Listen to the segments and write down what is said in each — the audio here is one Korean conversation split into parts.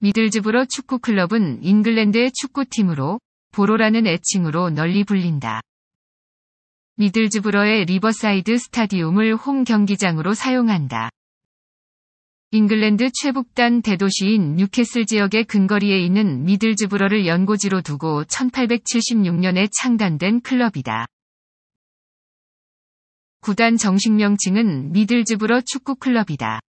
미들즈브러 축구클럽은 잉글랜드의 축구팀으로 보로라는 애칭으로 널리 불린다. 미들즈브러의 리버사이드 스타디움을 홈 경기장으로 사용한다. 잉글랜드 최북단 대도시인 뉴캐슬 지역의 근거리에 있는 미들즈브러를 연고지로 두고 1876년에 창단된 클럽이다. 구단 정식 명칭은 미들즈브러 축구클럽이다.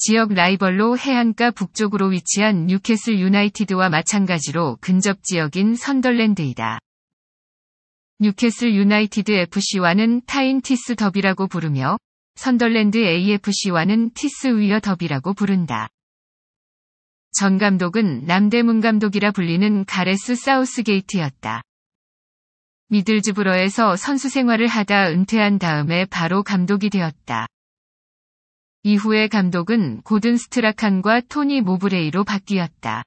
지역 라이벌로 해안가 북쪽으로 위치한 뉴캐슬 유나이티드와 마찬가지로 근접 지역인 선덜랜드이다. 뉴캐슬 유나이티드 FC와는 타인 티스 더비라고 부르며 선덜랜드 AFC와는 티스 위어 더비라고 부른다. 전 감독은 남대문 감독이라 불리는 가레스 사우스게이트였다. 미들즈브러에서 선수 생활을 하다 은퇴한 다음에 바로 감독이 되었다. 이후에 감독은 고든 스트라칸과 토니 모브레이로 바뀌었다.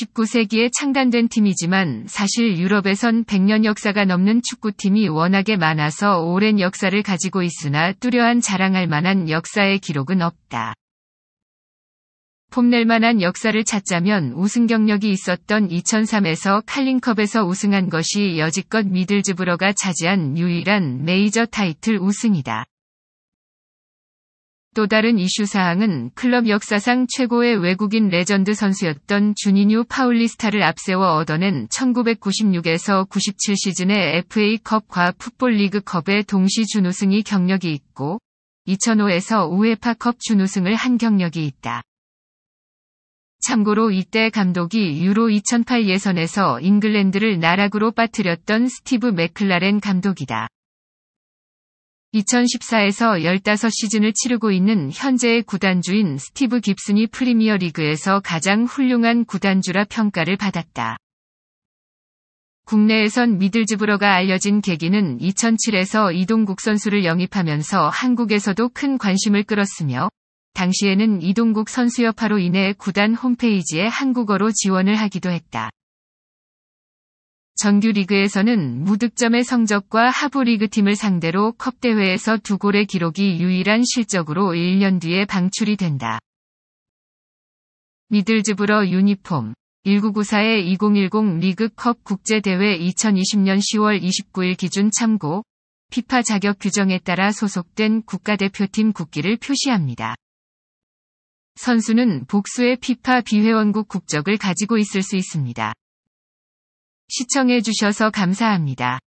19세기에 창단된 팀이지만 사실 유럽에선 100년 역사가 넘는 축구팀이 워낙에 많아서 오랜 역사를 가지고 있으나 뚜려한 자랑할 만한 역사의 기록은 없다. 폼낼 만한 역사를 찾자면 우승 경력이 있었던 2003에서 칼링컵에서 우승한 것이 여지껏 미들즈브러가 차지한 유일한 메이저 타이틀 우승이다. 또 다른 이슈 사항은 클럽 역사상 최고의 외국인 레전드 선수였던 주니뉴 파울리스타를 앞세워 얻어낸 1996에서 97 시즌의 FA컵과 풋볼리그컵의 동시 준우승이 경력이 있고 2005에서 우에파컵 준우승을 한 경력이 있다. 참고로 이때 감독이 유로 2008 예선에서 잉글랜드를 나락으로 빠뜨렸던 스티브 맥클라렌 감독이다. 2014에서 15시즌을 치르고 있는 현재의 구단주인 스티브 깁슨이 프리미어 리그에서 가장 훌륭한 구단주라 평가를 받았다. 국내에선 미들즈브러가 알려진 계기는 2007에서 이동국 선수를 영입하면서 한국에서도 큰 관심을 끌었으며, 당시에는 이동국 선수 여파로 인해 구단 홈페이지에 한국어로 지원을 하기도 했다. 정규리그에서는 무득점의 성적과 하부리그 팀을 상대로 컵대회에서 두 골의 기록이 유일한 실적으로 1년 뒤에 방출이 된다. 미들즈브러 유니폼 1 9 9 4 2010 리그컵 국제대회 2020년 10월 29일 기준 참고 피파 자격 규정에 따라 소속된 국가대표팀 국기를 표시합니다. 선수는 복수의 피파 비회원국 국적을 가지고 있을 수 있습니다. 시청해주셔서 감사합니다.